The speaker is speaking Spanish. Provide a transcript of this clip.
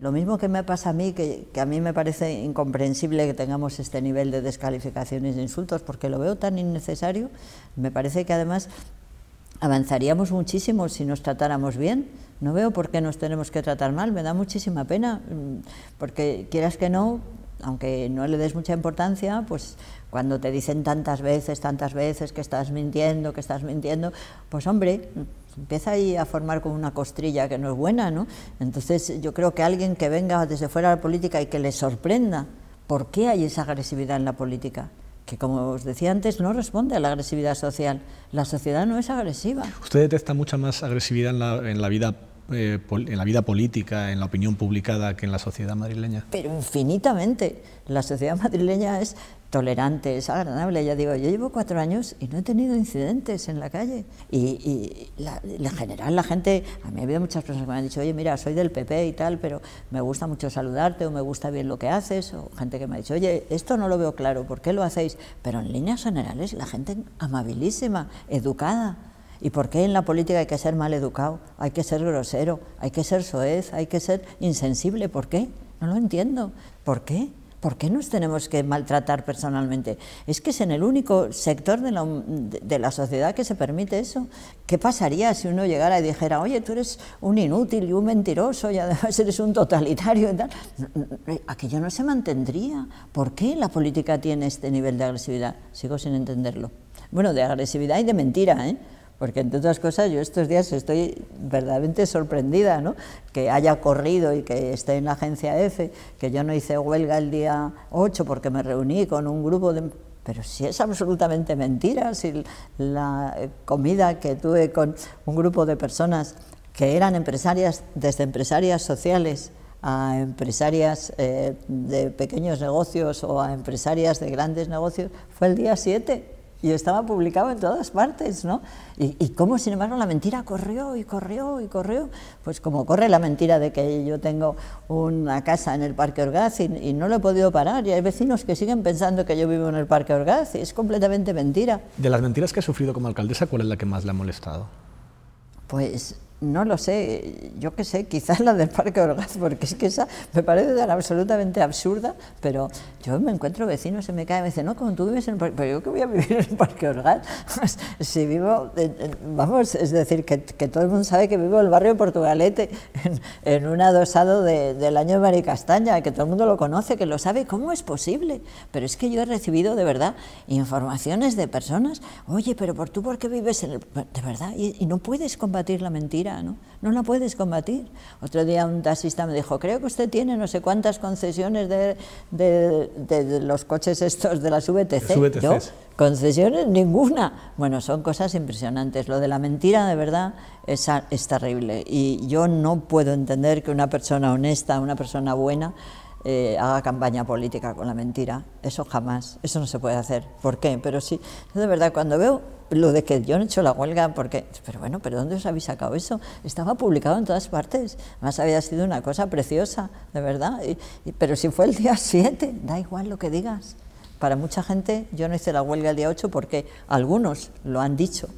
Lo mismo que me pasa a mí, que, a mí me parece incomprensible que tengamos este nivel de descalificaciones e insultos, porque lo veo tan innecesario, me parece que además avanzaríamos muchísimo si nos tratáramos bien. No veo por qué nos tenemos que tratar mal, me da muchísima pena, mm, porque quieras que no, aunque no le des mucha importancia, pues cuando te dicen tantas veces, tantas veces que estás mintiendo, que estás mintiendo, pues hombre, empieza ahí a formar como una costrilla que no es buena, ¿no? Entonces yo creo que alguien que venga desde fuera de la política y que le sorprenda por qué hay esa agresividad en la política, que como os decía antes no responde a la agresividad social. La sociedad no es agresiva. Usted detecta mucha más agresividad en la, en la vida eh, en la vida política, en la opinión publicada que en la sociedad madrileña? Pero infinitamente. La sociedad madrileña es tolerante, es agradable. Ya digo, yo llevo cuatro años y no he tenido incidentes en la calle. Y, en general la gente, a mí ha habido muchas personas que me han dicho, oye, mira, soy del PP y tal, pero me gusta mucho saludarte o me gusta bien lo que haces. O gente que me ha dicho, oye, esto no lo veo claro, ¿por qué lo hacéis? Pero en líneas generales la gente amabilísima, educada. ¿Y por qué en la política hay que ser mal educado? Hay que ser grosero, hay que ser soez, hay que ser insensible. ¿Por qué? No lo entiendo. ¿Por qué? ¿Por qué nos tenemos que maltratar personalmente? Es que es en el único sector de la, sociedad que se permite eso. ¿Qué pasaría si uno llegara y dijera, oye, tú eres un inútil y un mentiroso y además eres un totalitario y tal? Aquello no se mantendría. ¿Por qué la política tiene este nivel de agresividad? Sigo sin entenderlo. Bueno, de agresividad y de mentira, ¿eh? Porque entre otras cosas yo estos días estoy verdaderamente sorprendida, ¿no? Que haya corrido y que esté en la agencia F, que yo no hice huelga el día 8 porque me reuní con un grupo de pero si es absolutamente mentira, si la comida que tuve con un grupo de personas que eran empresarias, desde empresarias sociales a empresarias eh, de pequeños negocios o a empresarias de grandes negocios, fue el día 7 y estaba publicado en todas partes, ¿no? Y, y cómo, sin embargo, la mentira corrió y corrió y corrió, pues como corre la mentira de que yo tengo una casa en el Parque Orgaz y, no lo he podido parar, y hay vecinos que siguen pensando que yo vivo en el Parque Orgaz, y es completamente mentira. De las mentiras que ha sufrido como alcaldesa, ¿cuál es la que más le ha molestado? Pues no lo sé, yo qué sé, quizás la del Parque Orgaz, porque es que esa me parece tan absolutamente absurda, pero yo me encuentro vecino, se me cae, me dice, no, como tú vives en el Parque, pero yo que voy a vivir en el Parque Orgaz, pues, si vivo, vamos, es decir, que, que, todo el mundo sabe que vivo en el barrio Portugalete, en, un adosado del año de Maricastaña, que todo el mundo lo conoce, que lo sabe, ¿cómo es posible? Pero es que yo he recibido de verdad informaciones de personas, oye, pero por tú, ¿por qué vives en el...? De verdad, y no puedes combatir la mentira, ¿no? la puedes combatir. Otro día un taxista me dijo, creo que usted tiene no sé cuántas concesiones de, los coches estos de las VTC. concesiones ninguna. Bueno, son cosas impresionantes. Lo de la mentira, de verdad, es terrible. Y yo no puedo entender que una persona honesta, una persona buena, eh, haga campaña política con la mentira. Eso jamás, eso no se puede hacer. ¿Por qué? Pero sí, de verdad, cuando veo lo de que yo no he hecho la huelga, porque, pero bueno, ¿pero dónde os habéis sacado eso? Estaba publicado en todas partes, además había sido una cosa preciosa, de verdad, pero si fue el día 7, da igual lo que digas. Para mucha gente, yo no hice la huelga el día 8 porque algunos lo han dicho,